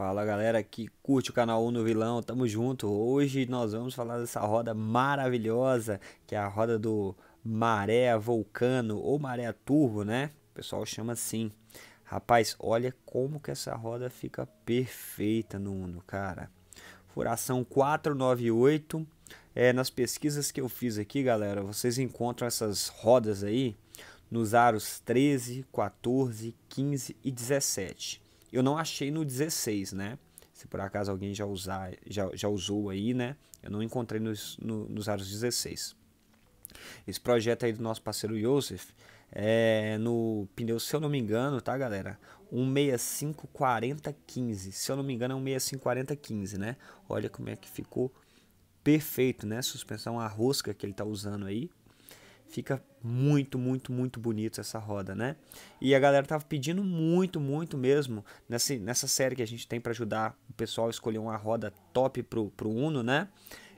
Fala galera que curte o canal Uno Vilão, tamo junto. Hoje nós vamos falar dessa roda maravilhosa, que é a roda do Maré Vulcano ou Maré Turbo, né? O pessoal chama assim. Rapaz, olha como que essa roda fica perfeita no Uno, cara. Furação 498. É, nas pesquisas que eu fiz aqui, galera, vocês encontram essas rodas aí nos aros 13, 14, 15 e 17. Eu não achei no 16, né? Se por acaso alguém já, usar, já, já usou aí, né? Eu não encontrei nos, no, nos aros 16. Esse projeto aí do nosso parceiro Joseph é no pneu, se eu não me engano, tá galera? 1654015. Se eu não me engano, é 1654015, né? Olha como é que ficou perfeito, né? Suspensão a rosca que ele tá usando aí. Fica muito, muito, muito bonito essa roda, né? E a galera tava pedindo muito, muito mesmo nessa, nessa série que a gente tem para ajudar o pessoal a escolher uma roda top pro, pro Uno, né?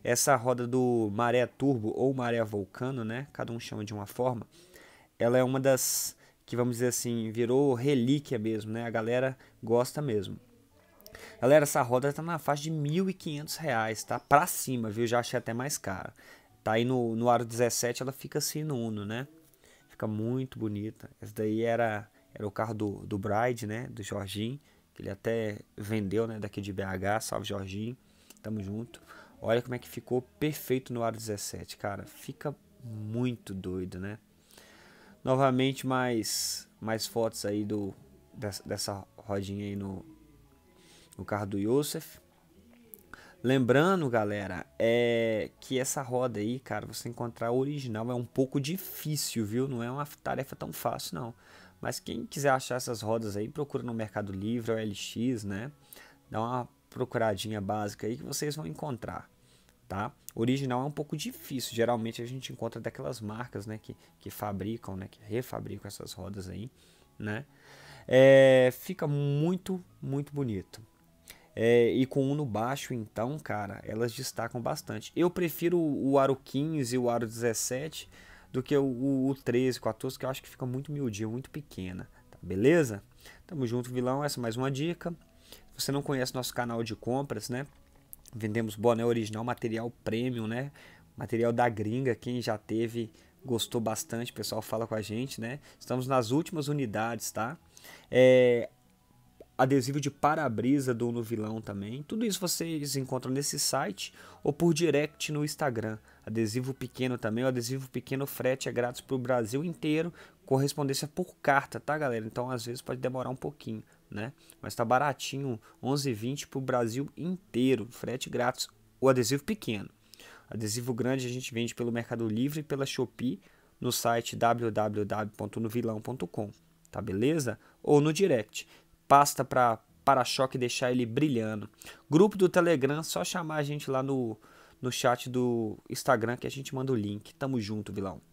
Essa roda do Maré Turbo ou Maré Vulcano, né? Cada um chama de uma forma. Ela é uma das que, vamos dizer assim, virou relíquia mesmo, né? A galera gosta mesmo. Galera, essa roda tá na faixa de R$ 1.500, tá? Para cima, viu? Já achei até mais cara. Tá aí no, no aro 17, ela fica assim no Uno, né? Fica muito bonita. Essa daí era, era o carro do, do Bride, né? Do Jorginho. Que ele até vendeu, né? Daqui de BH. Salve, Jorginho. Tamo junto. Olha como é que ficou perfeito no aro 17, cara. Fica muito doido, né? Novamente, mais, mais fotos aí do, dessa, dessa rodinha aí no, no carro do Youssef. Lembrando, galera, é que essa roda aí, cara, você encontrar original é um pouco difícil, viu? Não é uma tarefa tão fácil, não. Mas quem quiser achar essas rodas aí, procura no Mercado Livre, LX, né? Dá uma procuradinha básica aí que vocês vão encontrar, tá? Original é um pouco difícil, geralmente a gente encontra daquelas marcas, né? Que, que fabricam, né? Que refabricam essas rodas aí, né? É, fica muito, muito bonito. É, e com um no baixo, então, cara, elas destacam bastante. Eu prefiro o aro 15 e o aro 17 do que o, o, o 13, 14, que eu acho que fica muito miudinho, muito pequena. Tá, beleza? Tamo junto, vilão. Essa é mais uma dica. Se você não conhece nosso canal de compras, né? Vendemos boné original, material premium, né? Material da gringa. Quem já teve gostou bastante, o pessoal fala com a gente, né? Estamos nas últimas unidades, tá? É, adesivo de para-brisa do Novilão vilão também. Tudo isso vocês encontram nesse site ou por direct no Instagram. Adesivo pequeno também, o adesivo pequeno frete é grátis para o Brasil inteiro, correspondência por carta, tá galera? Então às vezes pode demorar um pouquinho, né? Mas tá baratinho, 11,20 para o Brasil inteiro, frete grátis, o adesivo pequeno. Adesivo grande a gente vende pelo Mercado Livre e pela Shopee no site www.nuvilão.com, tá beleza? Ou no direct pasta para para-choque deixar ele brilhando. Grupo do Telegram, só chamar a gente lá no, no chat do Instagram que a gente manda o link. Tamo junto, vilão.